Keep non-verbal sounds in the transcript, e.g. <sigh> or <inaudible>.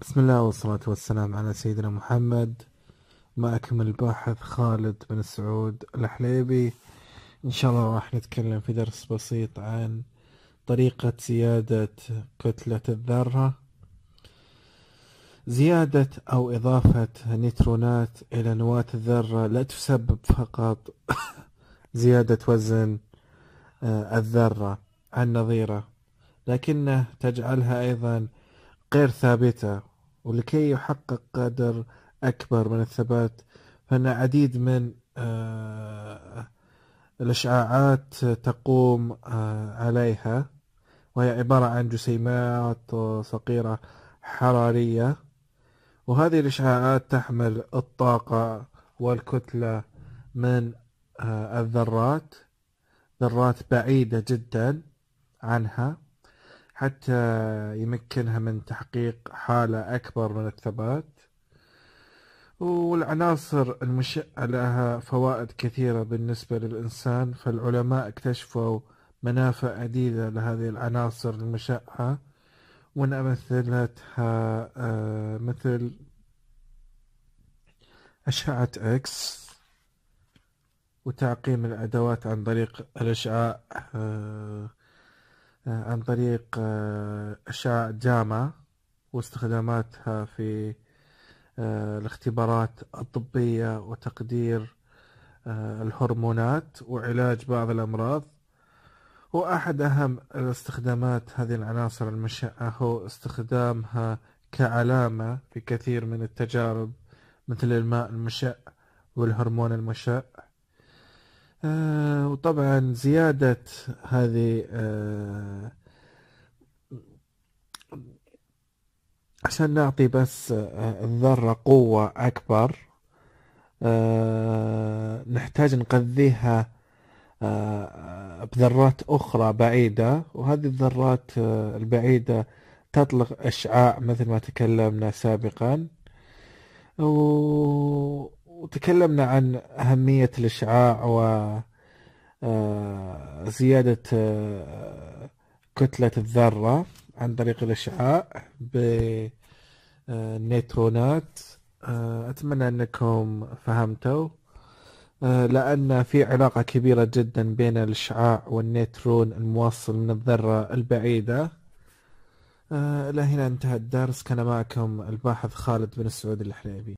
بسم الله والصلاة والسلام على سيدنا محمد معكم الباحث خالد بن سعود الحليبي إن شاء الله راح نتكلم في درس بسيط عن طريقة زيادة كتلة الذرة زيادة أو إضافة نيترونات إلى نواة الذرة لا تسبب فقط <laughs> زيادة وزن آه، الذرة عن نظيرة لكنه تجعلها أيضا غير ثابتة ولكي يحقق قدر أكبر من الثبات فإن عديد من آه، الإشعاعات تقوم آه، عليها وهي عبارة عن جسيمات صغيرة حرارية وهذه الإشعاعات تحمل الطاقة والكتلة من آه، الذرات ذرات بعيدة جدا عنها حتى يمكنها من تحقيق حالة أكبر من الثبات والعناصر المشعة لها فوائد كثيرة بالنسبة للإنسان فالعلماء اكتشفوا منافع عديدة لهذه العناصر المشعة ومن أمثلتها آه، مثل أشعة إكس وتعقيم الأدوات عن طريق الإشعاع آه، آه، عن طريق آه، أشعة جاما واستخداماتها في آه، الاختبارات الطبية وتقدير الهرمونات وعلاج بعض الأمراض وأحد أهم الاستخدامات هذه العناصر المشعة هو استخدامها كعلامة في كثير من التجارب مثل الماء المشع والهرمون المشع آه، وطبعا زيادة هذه آه عشان نعطي بس آه، الذرة قوة أكبر آه نحتاج نغذيها آه بذرات أخرى بعيدة وهذه الذرات آه البعيدة تطلق إشعاع مثل ما تكلمنا سابقا و وتكلمنا عن أهمية الإشعاع و آه، زيادة آه، كتلة الذرة عن طريق الإشعاع بالنيترونات آه، أتمنى أنكم فهمتوا لأن في علاقة كبيرة جدا بين الإشعاع والنيترون الموصل من الذرة البعيدة إلى هنا انتهى الدرس كان معكم الباحث خالد بن سعود الحليبي